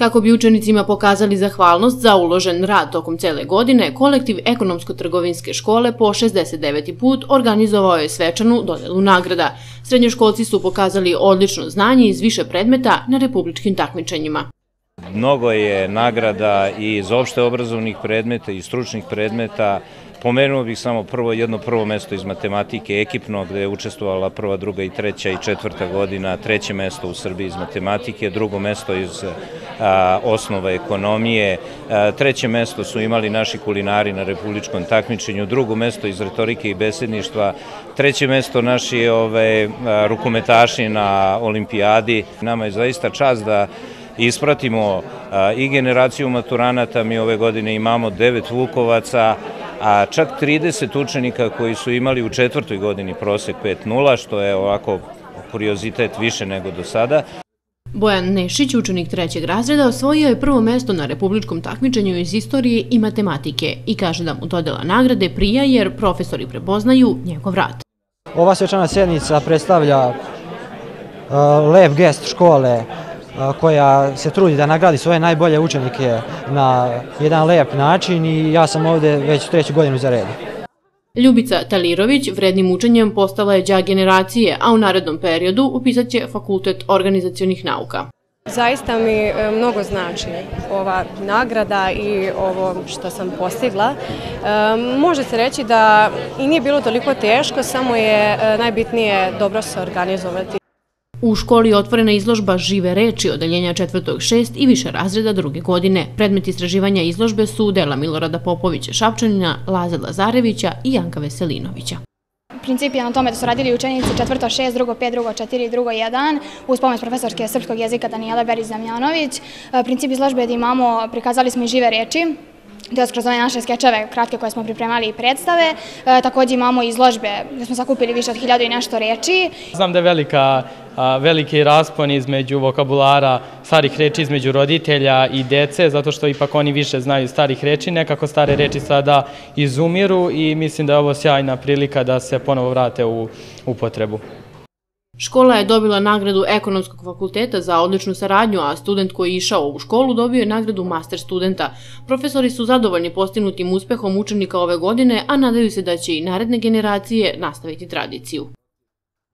Kako bi učenicima pokazali zahvalnost za uložen rad tokom cele godine, kolektiv ekonomsko-trgovinske škole po 69. put organizovao je svečanu dodelu nagrada. Srednjoškolci su pokazali odlično znanje iz više predmeta na republičkim takmičenjima mnogo je nagrada i iz opšte obrazovnih predmeta i stručnih predmeta. Pomenuo bih samo prvo jedno prvo mesto iz matematike ekipno gde je učestvovala prva, druga i treća i četvrta godina, treće mesto u Srbiji iz matematike, drugo mesto iz a, osnova ekonomije, a, treće mesto su imali naši kulinari na republičkom takmičenju, drugo mesto iz retorike i besedništva, treće mesto naši ove, ovaj, a, rukometaši na olimpijadi. Nama je zaista čast da ispratimo i generaciju maturanata. Mi ove godine imamo devet Vukovaca, a čak 30 učenika koji su imali u četvrtoj godini prosek 5.0, što je ovako kuriozitet više nego do sada. Bojan Nešić, učenik trećeg razreda, osvojio je prvo mesto na republičkom takmičenju iz istorije i matematike i kaže da mu dodela nagrade prija jer profesori prepoznaju njegov rad. Ova svečana sjednica predstavlja lep gest škole koja se trudi da nagradi svoje najbolje učenike na jedan lep način i ja sam ovde već treću godinu za redu. Ljubica Talirović vrednim učenjem postala je džak generacije, a u narednom periodu upisaće Fakultet organizacijonih nauka. Zaista mi e, mnogo znači ova nagrada i ovo što sam postigla. E, može se reći da i nije bilo toliko teško, samo je e, najbitnije dobro se organizovati U školi je otvorena izložba Žive reči odeljenja 4. 6 i više razreda druge godine. Predmet istraživanja izložbe su dela Milorada Popovića Šapčanina, Laze Lazarevića i Janka Veselinovića. Princip je na tome da su radili učenici četvrto šest, drugo pet, drugo četiri, drugo jedan, uz pomoć profesorske srpskog jezika Danijela Beriz-Damjanović. E, princip izložbe je da imamo, prikazali smo i žive reči, to da je skroz ove naše skečeve kratke koje smo pripremali i predstave. E, također imamo izložbe gdje smo sakupili više od hiljadu i nešto reči. Znam da je velika veliki raspon između vokabulara starih reči između roditelja i dece, zato što ipak oni više znaju starih reči, nekako stare reči sada izumiru i mislim da je ovo sjajna prilika da se ponovo vrate u upotrebu. Škola je dobila nagradu Ekonomskog fakulteta za odličnu saradnju, a student koji je išao u školu dobio je nagradu master studenta. Profesori su zadovoljni postignutim uspehom učenika ove godine, a nadaju se da će i naredne generacije nastaviti tradiciju.